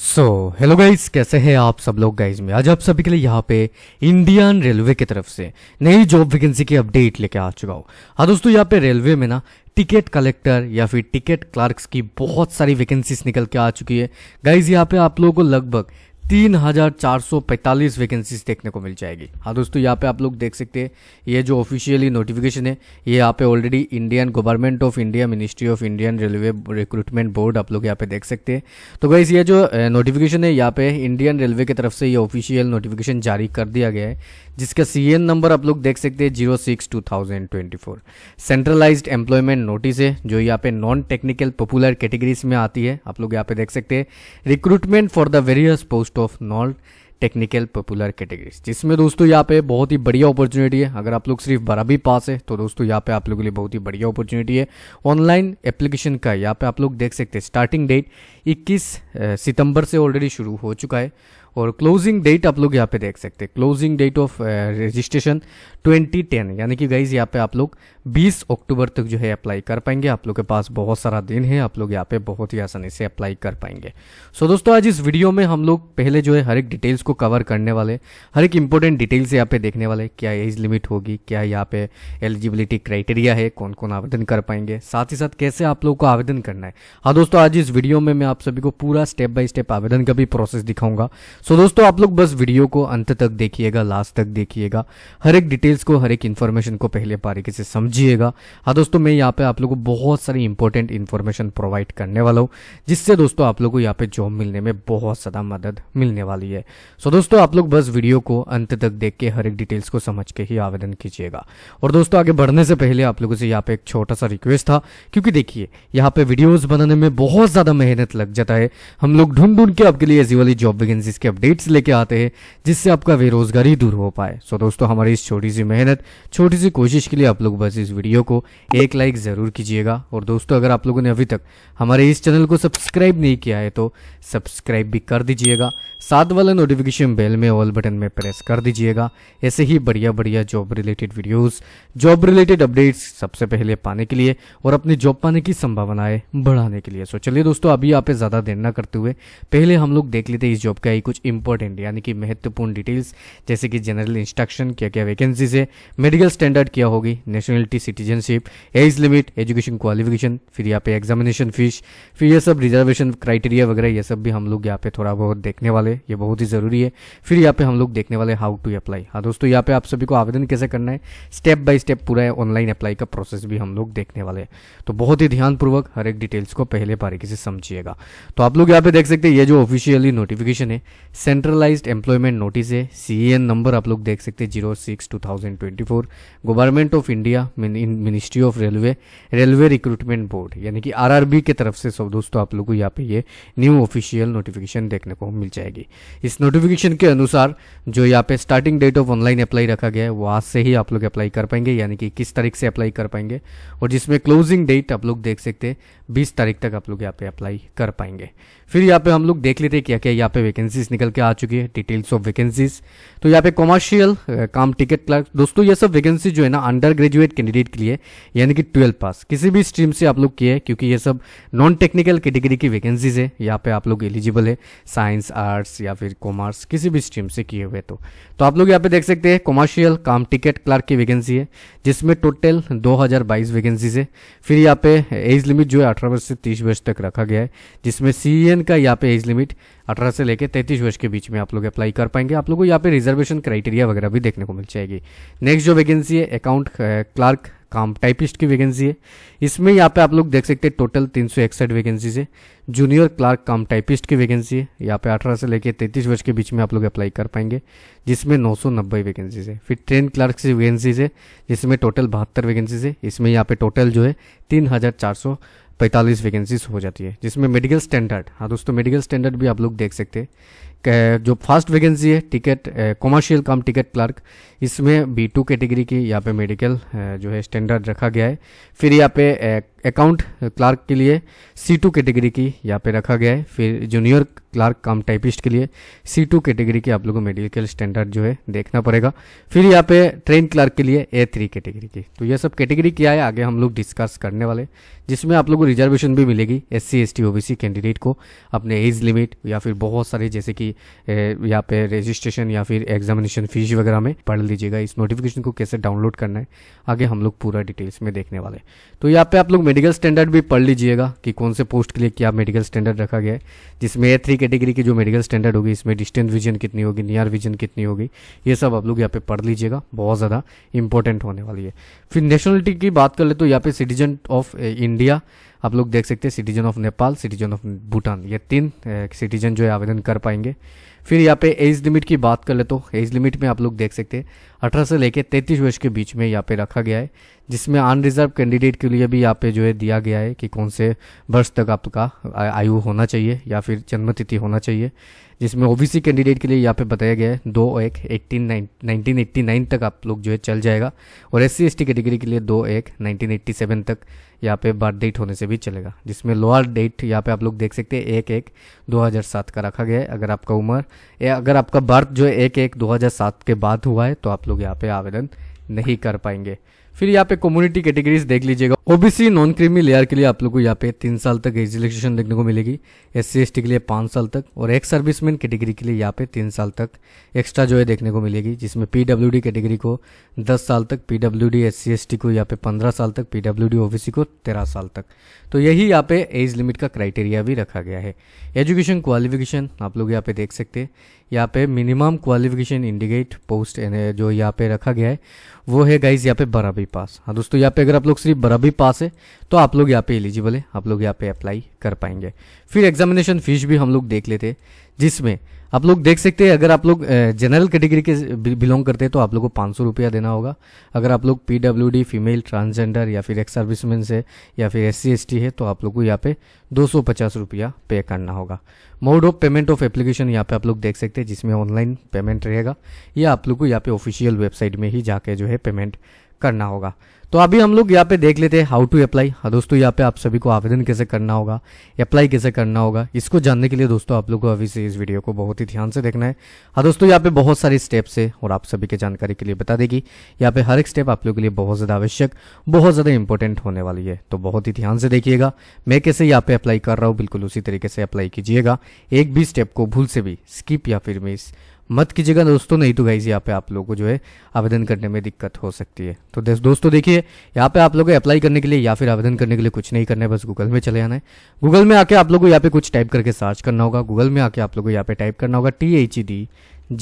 so hello guys कैसे हैं आप सब लोग गाइज में आज आप सभी के लिए यहाँ पे इंडियन रेलवे की तरफ से नई जॉब वैकेंसी की अपडेट लेके आ चुका हूँ हाँ दोस्तों यहाँ पे रेलवे में ना टिकट कलेक्टर या फिर टिकट क्लार्क्स की बहुत सारी वैकेंसीज निकल के आ चुकी है गाइज यहाँ पे आप लोगों को लगभग 3,445 वैकेंसीज देखने को मिल जाएगी हाँ दोस्तों यहाँ पे आप लोग देख सकते हैं ये जो ऑफिशियली नोटिफिकेशन है ये यहाँ पे already Indian government of India ministry of Indian railway recruitment board आप लोग यहाँ पे देख सकते हैं तो गाइज ये जो नोटिफिकेशन है यहाँ पे इंडियन रेलवे की तरफ से ये ऑफिशियल नोटिफिकेशन जारी कर दिया गया है जिसका सी नंबर आप लोग देख सकते हैं zero six two thousand twenty four employment notice है जो यहाँ पे नॉन टेक्निकल पॉपुलर कैटेगरीज में आती है आप लोग यहाँ पे देख सकते हैं recruitment for the various post list of non technical popular categories जिसमें दोस्तों यहाँ पे बहुत ही बढ़िया अपॉर्चुनिटी है अगर आप लोग सिर्फ बारह भी पास है तो दोस्तों यहाँ पे आप लोगों के लिए बहुत ही बढ़िया अपॉर्चुनिटी है ऑनलाइन एप्लीकेशन का यहाँ पे आप लोग देख सकते हैं स्टार्टिंग डेट 21 सितंबर से ऑलरेडी शुरू हो चुका है और क्लोजिंग डेट आप लोग यहाँ पे देख सकते हैं closing date of registration twenty यानी कि गाइज यहाँ पे आप लोग 20 अक्टूबर तक जो है अप्लाई कर पाएंगे आप लोग के पास बहुत सारा दिन है आप लोग यहाँ पे बहुत ही आसानी से अप्लाई कर पाएंगे सो so, दोस्तों आज इस वीडियो में हम लोग पहले जो है हर एक डिटेल्स को कवर करने वाले हर एक इंपॉर्टेंट डिटेल्स यहाँ पे देखने वाले क्या एज लिमिट होगी क्या यहाँ पे एलिजिबिलिटी क्राइटेरिया है कौन कौन आवेदन कर पाएंगे साथ ही साथ कैसे आप लोग को आवेदन करना है हाँ दोस्तों आज इस वीडियो में मैं आप सभी को पूरा स्टेप बाय स्टेप आवेदन का भी प्रोसेस दिखाऊंगा सो दोस्तों आप लोग बस वीडियो को अंत तक देखिएगा लास्ट तक देखिएगा हर एक डिटेल्स को हर एक इन्फॉर्मेशन को पहले बारीकी से समझ कीजिएगा हाँ दोस्तों मैं यहाँ पे आप लोगों को बहुत सारी इंपॉर्टेंट इन्फॉर्मेशन प्रोवाइड करने वाला हूँ जिससे दोस्तों आप लोगों को यहाँ पे जॉब मिलने में बहुत ज़्यादा मदद मिलने वाली है सो दोस्तों आप लोग बस वीडियो को अंत तक देख के हर एक डिटेल्स को समझ के ही आवेदन कीजिएगा और दोस्तों आगे बढ़ने से पहले आप लोगों से यहाँ पे एक छोटा सा रिक्वेस्ट था क्योंकि देखिए यहाँ पे वीडियोज बनाने में बहुत ज़्यादा मेहनत लग जाता है हम लोग ढूंढ ढूंढ के आपके लिए ऐसी वाली जॉब वैकेंसीज के अपडेट्स लेके आते हैं जिससे आपका बेरोजगारी दूर हो पाए सो दोस्तों हमारी इस छोटी सी मेहनत छोटी सी कोशिश के लिए आप लोग बस इस वीडियो को एक लाइक ज़रूर कीजिएगा और दोस्तों अगर आप लोगों ने अभी तक हमारे इस चैनल को सब्सक्राइब नहीं किया है तो सब्सक्राइब भी कर दीजिएगा साथ वाला नोटिफिकेशन बेल में ऑल बटन में प्रेस कर दीजिएगा ऐसे ही बढ़िया बढ़िया job related videos job related updates सबसे पहले पाने के लिए और अपनी जॉब पाने की संभावनाएं बढ़ाने के लिए सो चलिए दोस्तों अभी आप ज़्यादा देर ना करते हुए पहले हम लोग देख लेते हैं इस जॉब का ही कुछ इंपॉर्टेंट यानी कि महत्वपूर्ण डिटेल्स जैसे कि जनरल इंस्ट्रक्शन क्या क्या वैकेंसीज है मेडिकल स्टैंडर्ड क्या होगी national nationality citizenship age limit education qualification फिर यहाँ पे एग्जामिनेशन फीस फिर ये सब रिजर्वेशन क्राइटेरिया वगैरह ये सब भी हम लोग यहाँ पे थोड़ा बहुत देखने वाले ये बहुत ही ज़रूरी है फिर यहाँ पे हम लोग देखने वाले हाउ टू अप्लाई हाँ दोस्तों यहाँ पे आप सभी को आवेदन कैसे करना है स्टेप बाय स्टेप पूरा ऑनलाइन अप्लाई का प्रोसेस भी हम लोग देखने वाले हैं तो बहुत ही ध्यानपूर्वक हर एक डिटेल्स को पहले बारीकी से समझिएगा तो आप लोग यहाँ पे देख सकते हैं ये जो ऑफिशियली नोटिफिकेशन है सेंट्रलाइज एम्प्लॉयमेंट नोटिस है सी नंबर आप लोग देख सकते हैं zero six two thousand twenty four government of India in ministry of railway railway recruitment board यानी कि आरआरबी के तरफ से सब दोस्तों आप लोगों को यहाँ पे ये न्यू ऑफिशियल नोटिफिकेशन देखने को मिल जाएगी इस नोटिफिकेशन के अनुसार जो यहाँ पे starting date of online apply रखा गया है वो आज से ही आप लोग अप्लाई कर पाएंगे यानी कि किस तारीख से अप्लाई कर पाएंगे और जिसमें क्लोजिंग डेट आप लोग देख सकते हैं बीस तारीख तक आप लोग यहाँ पे अप्लाई कर पाएंगे फिर यहाँ पे हम लोग देख लेते हैं क्या क्या यहाँ पे वैकेंसीज निकल के आ चुकी है डिटेल्स ऑफ वैकेंसीज तो यहाँ पे कॉमर्शियल काम टिकट क्लर्क दोस्तों ये सब वैकेंसी जो है ना अंडर ग्रेजुएट कैंडिडेट के लिए यानी कि ट्वेल्व पास किसी भी स्ट्रीम से आप लोग किए क्योंकि ये सब नॉन टेक्निकल कैटेगरी की वैकेंसीज है यहाँ पे आप लोग एलिजिबल है साइंस आर्ट्स या फिर कॉमर्स किसी भी स्ट्रीम से किए हुए तो तो आप लोग यहाँ पे देख सकते हैं कॉमर्शियल काम टिकट क्लर्क की वैकेंसी है जिसमें टोटल दो वैकेंसीज है फिर यहाँ पे एज लिमिट जो है अठारह वर्ष से तीस वर्ष तक रखा गया है जिसमें सी e का यहाँ पे एज लिमिट अठारह से लेकर तैंतीस वर्ष के बीच में आप लोग अप्लाई कर पाएंगे आप लोगों को यहाँ पे रिजर्वेशन क्राइटेरिया वगैरह भी देखने को मिल जाएगी नेक्स्ट जो वैकेंसी है अकाउंट क्लार्क काम टाइपिस्ट की वैकेंसी है इसमें यहाँ पे आप लोग देख सकते हैं टोटल तीन सौ इकसठ वैकेंसीज है जूनियर क्लार्क काम टाइपिस्ट की वैकेंसी है यहाँ पे अठारह से लेकर तैंतीस वर्ष के बीच में आप लोग अप्लाई कर पाएंगे जिसमें नौ सौ नब्बे वैकेंसीज है फिर ट्रेन क्लार्क की वैकेंसीज है जिसमें टोटल बहत्तर वैकेंसीज है इसमें यहाँ पे टोटल जो है तीन हज़ार चार सौ पैंतालीस वैकेंसीज हो जाती है जिसमें मेडिकल स्टैंडर्ड हाँ दोस्तों मेडिकल स्टैंडर्ड भी आप लोग देख सकते हैं जो फर्स्ट वैकेंसी है ticket commercial cum ticket clerk इसमें बी टू कैटेगरी की यहाँ पे मेडिकल जो है स्टैंडर्ड रखा गया है फिर यहाँ पे अकाउंट क्लार्क के लिए सी टू कैटेगरी की यहाँ पे रखा गया है फिर जूनियर क्लार्क कम टाइपिस्ट के लिए सी टू कैटेगरी की आप लोगों को मेडिकल स्टैंडर्ड जो है देखना पड़ेगा फिर यहाँ पे ट्रेन क्लार्क के लिए ए थ्री कैटेगरी की तो ये सब कैटेगरी क्या है आगे हम लोग डिस्कस करने वाले जिसमें आप लोगों को रिजर्वेशन भी मिलेगी S C S T O B C candidate को अपने एज लिमिट या फिर बहुत सारे जैसे कि की यहाँ पे रजिस्ट्रेशन या फिर एग्जामिनेशन फीस वगैरह में पढ़ लीजिएगा इस नोटिफिकेशन को कैसे डाउनलोड करना है आगे हम लोग पूरा डिटेल्स में देखने वाले तो यहाँ पे आप लोग मेडिकल स्टैंडर्ड भी पढ़ लीजिएगा कि कौन से पोस्ट के लिए क्या मेडिकल स्टैंडर्ड रखा गया है जिसमें ए थ्री कैटेगरी की जो मेडिकल स्टैंडर्ड होगी इसमें डिस्टेंस विजन कितनी होगी नियर विजन कितनी होगी ये सब आप लोग यहाँ पे पढ़ लीजिएगा बहुत ज़्यादा इंपॉर्टेंट होने वाली है फिर नेशनलिटी की बात कर ले तो यहाँ पे सिटीजन ऑफ इंडिया आप लोग देख सकते हैं citizen of Nepal citizen of Bhutan ये तीन सिटीजन जो है आवेदन कर पाएंगे फिर यहाँ पे एज लिमिट की बात कर ले तो एज लिमिट में आप लोग देख सकते हैं अठारह से लेकर तैंतीस वर्ष के बीच में यहाँ पे रखा गया है जिसमें अनरिजर्व कैंडिडेट के लिए भी यहाँ पे जो है दिया गया है कि कौन से वर्ष तक आपका आयु होना चाहिए या फिर जन्मतिथि होना चाहिए जिसमें ओबीसी कैंडिडेट के लिए यहाँ पे बताया गया है दो एक एट्टीन नाइनटीन एट्टी नाइन तक आप लोग जो है चल जाएगा और एस सी कैटेगरी के लिए दो एक नाइनटीन एट्टी सेवन तक यहाँ पे बर्थ डेट होने से भी चलेगा जिसमें लोअर डेट यहाँ पे आप लोग देख सकते हैं एक एक दो हज़ार सात का रखा गया है अगर आपका उम्र या अगर आपका बर्थ जो एक एक दो के बाद हुआ है तो आप लोग यहाँ पे आवेदन नहीं कर पाएंगे फिर यहाँ पे कम्युनिटी कैटेगरीज देख लीजिएगा ओबीसी नॉन क्रीमी लेयर के लिए आप लोग को यहाँ पे तीन साल तक एज रिलेक्सेशन देखने को मिलेगी एस सी के लिए पाँच साल तक और एक्स सर्विसमैन कैटेगरी के लिए यहाँ पे तीन साल तक एक्स्ट्रा जो है देखने को मिलेगी जिसमें डी कैटेगरी को दस साल तक पीडब्ल्यूडी एससी को यहाँ पे पंद्रह साल तक पीडब्ल्यूडी ओबीसी को तेरह साल तक तो यही यहाँ पे एज लिमिट का क्राइटेरिया भी रखा गया है एजुकेशन क्वालिफिकेशन आप लोग यहाँ पे देख सकते हैं यहाँ पे मिनिमम क्वालिफिकेशन इंडिकेट पोस्ट जो यहाँ पे रखा गया है वो है गाइज यहाँ पे बारहवीं पास हाँ दोस्तों यहाँ पे अगर आप लोग सिर्फ बराबी पास है तो आप लोग यहाँ पे एलिजिबल है आप लोग यहाँ पे अप्लाई कर पाएंगे फिर एग्जामिनेशन फीस भी हम लोग देख लेते हैं जिसमें आप लोग देख सकते हैं अगर आप लोग जनरल कैटेगरी के बिलोंग करते हैं तो आप लोग को पाँच सौ रुपया देना होगा अगर आप लोग पीडब्ल्यूडी फीमेल ट्रांसजेंडर या फिर एक्स सर्विसमैन है या फिर एस सी है तो आप लोग को यहाँ पे दो सौ रुपया पे करना होगा mode of payment of application यहाँ पे आप लोग देख सकते हैं जिसमें ऑनलाइन पेमेंट रहेगा या आप लोग को यहाँ पे ऑफिशियल वेबसाइट में ही जाके जो है पेमेंट करना होगा तो अभी हम लोग यहाँ पे देख लेते हैं हाउ टू अप्लाई हाँ दोस्तों यहाँ पे आप सभी को आवेदन कैसे करना होगा अप्लाई कैसे करना होगा इसको जानने के लिए दोस्तों आप लोग को अभी से इस वीडियो को बहुत ही ध्यान से देखना है हाँ दोस्तों यहाँ पे बहुत सारे स्टेप्स है और आप सभी के जानकारी के लिए बता देगी यहाँ पे हर एक स्टेप आप लोग के लिए बहुत ज़्यादा आवश्यक बहुत ज़्यादा इंपॉर्टेंट होने वाली है तो बहुत ही ध्यान से देखिएगा मैं कैसे यहाँ पे अप्लाई कर रहा हूँ बिल्कुल उसी तरीके से अप्लाई कीजिएगा एक भी स्टेप को भूल से भी स्किप या फिर मिस मत कीजिएगा दोस्तों नहीं तो गाइज यहाँ पे आप लोगों को जो है आवेदन करने में दिक्कत हो सकती है तो दोस्तों देखिए यहाँ पे आप को अप्लाई करने के लिए या फिर आवेदन करने के लिए कुछ नहीं करना है बस गूगल में चले आना है गूगल में आके आप लोग को यहाँ पे कुछ टाइप करके सर्च करना होगा गूगल में आके आप लोगों को यहाँ पे टाइप करना होगा T H E D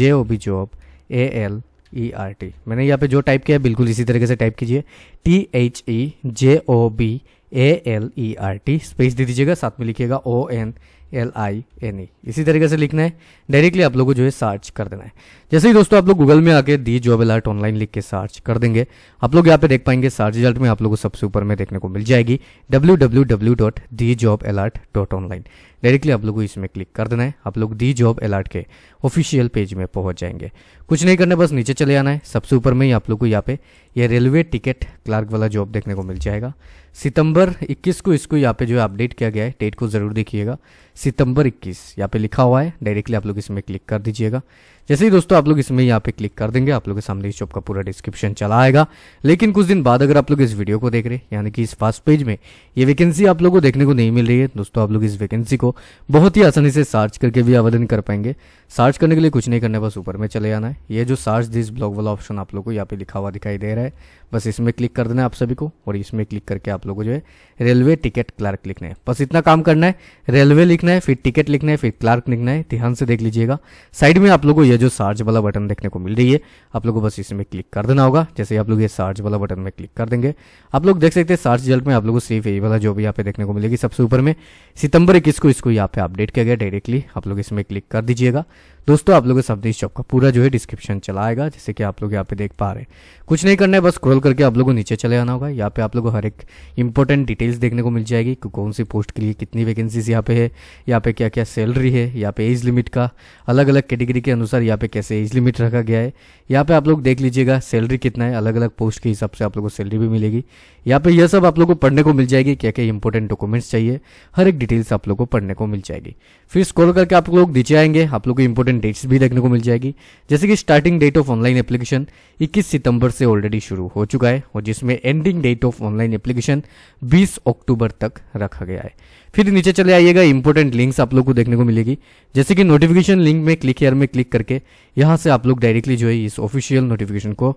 J O B job A L E R T मैंने यहाँ पे जो टाइप किया है बिल्कुल इसी तरीके से टाइप कीजिए T H E J O B A L E R T space दे दीजिएगा साथ में लिखिएगा O N L I N E इसी तरीके से लिखना है डायरेक्टली आप लोग को जो है सर्च कर देना है जैसे ही दोस्तों आप लोग गूगल में आके दी जॉब अलर्ट ऑनलाइन लिख के सर्च कर देंगे आप लोग यहाँ पे देख पाएंगे सर्च रिजल्ट में आप लोगों को सबसे ऊपर में देखने को मिल जाएगी W W W dot the job alert dot online directly आप लोगों को इसमें क्लिक कर देना है आप लोग दी जॉब अलर्ट के ऑफिशियल पेज में पहुंच जाएंगे कुछ नहीं करना बस नीचे चले आना है सबसे ऊपर में ही आप लोग को यहाँ पे ये रेलवे टिकट क्लार्क वाला जॉब देखने को मिल जाएगा सितंबर 21 को इसको यहाँ पे जो है अपडेट किया गया है डेट को ज़रूर देखिएगा सितंबर 21 यहाँ पे लिखा हुआ है डायरेक्टली आप लोग इसमें क्लिक कर दीजिएगा जैसे ही दोस्तों आप लोग इसमें यहाँ पे क्लिक कर देंगे आप लोग के सामने इस जॉब का पूरा डिस्क्रिप्शन चला आएगा लेकिन कुछ दिन बाद अगर आप लोग इस वीडियो को देख रहे हैं यानी कि इस फर्स्ट पेज में ये वैकेंसी आप लोग को देखने को नहीं मिल रही है दोस्तों आप लोग इस वैकेंसी को बहुत ही आसानी से सर्च करके भी आवेदन कर पाएंगे सर्च करने के लिए कुछ नहीं करना बस ऊपर में चले आना है ये जो सर्च दिस ब्लॉग वाला ऑप्शन आप लोग को यहाँ पे लिखा हुआ दिखाई दे रहा है बस इसमें क्लिक कर देना है आप सभी को और इसमें क्लिक करके आप लोग को जो है रेलवे टिकट क्लार्क लिखना है बस इतना काम करना है रेलवे लिखना है फिर टिकट लिखना है फिर क्लार्क लिखना है ध्यान से देख लीजिएगा साइड में आप लोग को यह जो सर्च वाला बटन देखने को मिल रही है आप लोग को बस इसमें क्लिक कर देना होगा जैसे आप लोग ये सर्च वाला बटन में क्लिक कर देंगे आप लोग देख सकते हैं सर्च रिजल्ट में आप लोग को सिर्फ यही वाला जो भी यहाँ पे देखने को मिलेगी सबसे ऊपर में सितंबर इक्कीस को इसको इसको यहाँ पे अपडेट किया गया डायरेक्टली आप लोग इसमें क्लिक कर दीजिएगा दोस्तों आप लोगों के सामने शॉप का पूरा जो है डिस्क्रिप्शन चलाएगा जैसे कि आप लोग यहाँ पे देख पा रहे हैं कुछ नहीं करना है बस स्क्रॉल करके आप लोगों को नीचे चले आना होगा यहाँ पे आप लोगों को हर एक इंपॉर्टेंट डिटेल्स देखने को मिल जाएगी कि कौन सी पोस्ट के लिए कितनी वैकेंसीज यहाँ पे है यहाँ पे क्या क्या सैलरी है यहाँ पे एज लिमिट का अलग अलग कैटेगरी के अनुसार यहाँ पे कैसे एज लिमिट रखा गया है यहाँ पे आप लोग देख लीजिएगा सैलरी कितना है अलग अलग पोस्ट के हिसाब से आप लोग को सैलरी भी मिलेगी यहाँ पे यह सब आप लोग को पढ़ने को मिल जाएगी क्या क्या इंपॉर्टेंट डॉक्यूमेंट्स चाहिए हर एक डिटेल्स आप लोग को पढ़ने को मिल जाएगी फिर स्क्रॉल करके आप लोग नीचे आएंगे आप लोग को इंपॉर्टेंट एप्लीकेशन डेट्स भी देखने को मिल जाएगी जैसे कि starting date of online application 21 सितंबर से ऑलरेडी शुरू हो चुका है और जिसमें ending date of online application 20 अक्टूबर तक रखा गया है फिर नीचे चले आइएगा इंपॉर्टेंट लिंक्स आप लोग को देखने को मिलेगी जैसे कि नोटिफिकेशन लिंक में क्लिक एयर में क्लिक करके यहाँ से आप लोग डायरेक्टली जो है इस ऑफिशियल नोटिफिकेशन को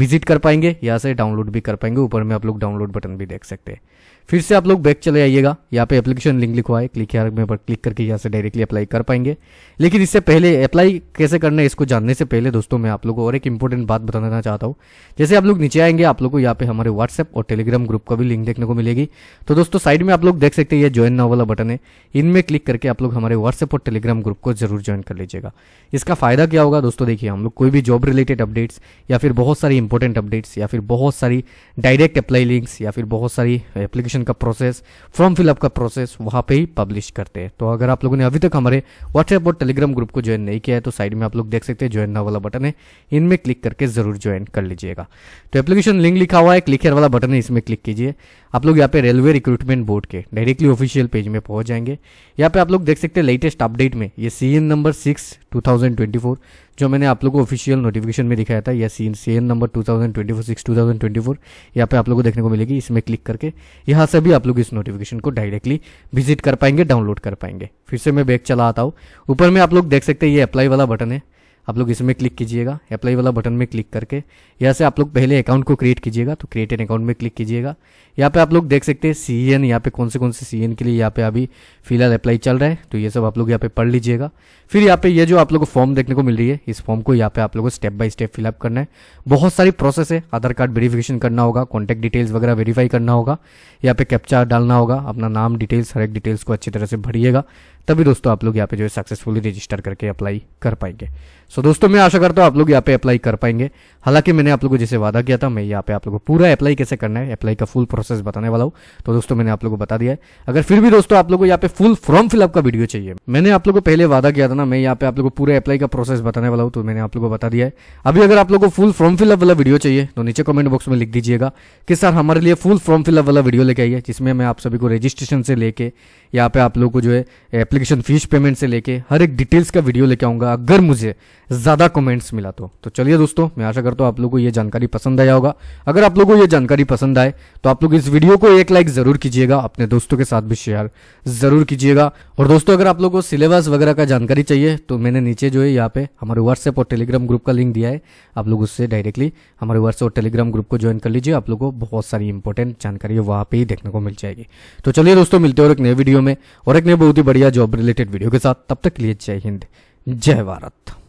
विजिट कर पाएंगे यहाँ से डाउनलोड भी कर पाएंगे ऊपर में आप लोग डाउनलोड बटन भी देख सकते हैं फिर से आप लोग बैक चले आइएगा यहाँ पे एप्लीकेशन लिंक लिखवा है क्लिक पर क्लिक करके यहाँ से डायरेक्टली अप्लाई कर पाएंगे लेकिन इससे पहले अप्लाई कैसे करना है इसको जानने से पहले दोस्तों मैं आप लोग को और एक इंपॉर्टेंट बात बताना चाहता हूँ जैसे आप लोग नीचे आएंगे आप लोग को यहाँ पे हमारे व्हाट्सएप और टेलीग्राम ग्रुप का भी लिंक देखने को मिलेगी तो दोस्तों साइड में आप लोग देख सकते हैं ज्वाइन ना वाला बटन है इनमें क्लिक करके आप लोग हमारे व्हाट्सएप और टेलीग्राम ग्रुप को जरूर ज्वाइन कर लीजिएगा इसका फायदा क्या होगा दोस्तों देखिए हम लोग कोई भी जॉब रिलेटेड अपडेट्स या फिर बहुत सारी इंपॉर्टेंट अपडेट्स या फिर बहुत सारी डायरेक्ट अप्लाई लिंक्स या फिर बहुत सारी एप्लीकेशन रजिस्ट्रेशन का प्रोसेस फॉर्म फिलअप का प्रोसेस वहाँ पे ही पब्लिश करते हैं तो अगर आप लोगों ने अभी तक हमारे व्हाट्सएप और टेलीग्राम ग्रुप को ज्वाइन नहीं किया है तो साइड में आप लोग देख सकते हैं ज्वाइन ना वाला बटन है इनमें क्लिक करके जरूर ज्वाइन कर लीजिएगा तो एप्लीकेशन लिंक लिखा हुआ है क्लिक वाला बटन है इसमें क्लिक कीजिए आप लोग यहाँ पे रेलवे रिक्रूटमेंट बोर्ड के डायरेक्टली ऑफिशियल पेज में पहुंच जाएंगे यहाँ पे आप लोग देख सकते हैं लेटेस्ट अपडेट में ये सी नंबर सिक्स टू जो मैंने आप लोग को ऑफिशियल नोटिफिकेशन में दिखाया था या C C N number two thousand twenty four six two thousand twenty four यहाँ पर आप लोग को देखने को मिलेगी इसमें क्लिक करके यहाँ से भी आप लोग इस नोटिफिकेशन को डायरेक्टली विजिट कर पाएंगे डाउनलोड कर पाएंगे फिर से मैं बैग चला आता हूँ ऊपर में आप लोग देख सकते हैं ये अप्लाई वाला बटन है आप लोग इसमें क्लिक कीजिएगा अप्लाई वाला बटन में क्लिक करके यहाँ से आप लोग पहले अकाउंट को क्रिएट कीजिएगा तो क्रिएट एन अकाउंट में क्लिक कीजिएगा यहाँ पे आप लोग देख सकते हैं सी एन यहाँ पे कौन से कौन से सी एन के लिए यहाँ पे अभी फिलहाल अप्लाई चल रहा है तो ये सब आप लोग यहाँ पे पढ़ लीजिएगा फिर यहाँ पे ये जो आप लोग को फॉर्म देखने को मिल रही है इस फॉर्म को यहाँ पे आप लोगों को स्टेप बाय स्टेप फिलअप करना है बहुत सारी प्रोसेस है आधार कार्ड वेरिफिकेशन करना होगा कॉन्टैक्ट डिटेल्स वगैरह वेरीफाई करना होगा यहाँ पे कैप्चा डालना होगा अपना नाम डिटेल्स हर एक डिटेल्स को अच्छी तरह से भरिएगा तभी दोस्तों आप लोग यहाँ पे जो है सक्सेसफुली रजिस्टर करके अप्लाई कर पाएंगे सो so, दोस्तों मैं आशा करता हूँ आप लोग यहाँ पे अप्लाई कर पाएंगे हालांकि मैंने आप लोगों को जैसे वादा किया था मैं यहाँ पे आप लोगों को पूरा अप्लाई कैसे करना है अप्लाई का फुल प्रोसेस बताने वाला हूँ तो दोस्तों मैंने आप लोगों को बता दिया है अगर फिर भी दोस्तों आप लोग को यहाँ पे फुल फॉर्म फिलअप का वीडियो चाहिए मैंने आप लोगों को पहले वादा किया था ना मैं यहाँ पे आप लोगों को पूरा अप्लाई का प्रोसेस बताने वाला हूँ तो मैंने आप लोगों को बता दिया है अभी अगर आप लोगों को फुल फॉर्म फिलअप वाला वीडियो चाहिए तो नीचे कमेंट बॉक्स में लिख दीजिएगा कि सर हमारे लिए फुल फॉर्म फिलअप वाला वीडियो लेके आइए जिसमें मैं आप सभी को रजिस्ट्रेशन से लेके यहाँ पे आप लोग को जो है एप्लीकेशन फीस पेमेंट से लेके हर एक डिटेल्स का वीडियो लेके आऊंगा अगर मुझे ज़्यादा कमेंट्स मिला तो तो चलिए दोस्तों मैं आशा करता हूँ आप लोगों को ये जानकारी पसंद आया होगा अगर आप लोगों को ये जानकारी पसंद आए तो आप लोग इस वीडियो को एक लाइक ज़रूर कीजिएगा अपने दोस्तों के साथ भी शेयर ज़रूर कीजिएगा और दोस्तों अगर आप लोगों को सिलेबस वगैरह का जानकारी चाहिए तो मैंने नीचे जो है यहाँ पे हमारे व्हाट्सएप और टेलीग्राम ग्रुप का लिंक दिया है आप लोग उससे डायरेक्टली हमारे व्हाट्सएप और टेलीग्राम ग्रुप को ज्वाइन कर लीजिए आप लोग को बहुत सारी इंपॉर्टेंट जानकारी वहाँ पर ही देखने को मिल जाएगी तो चलिए दोस्तों मिलते हैं और एक नए वीडियो में और एक नए बहुत ही बढ़िया जॉब रिलेटेड वीडियो के साथ तब तक के लिए जय हिंद जय भारत